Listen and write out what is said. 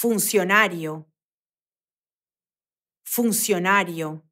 funcionario, funcionario.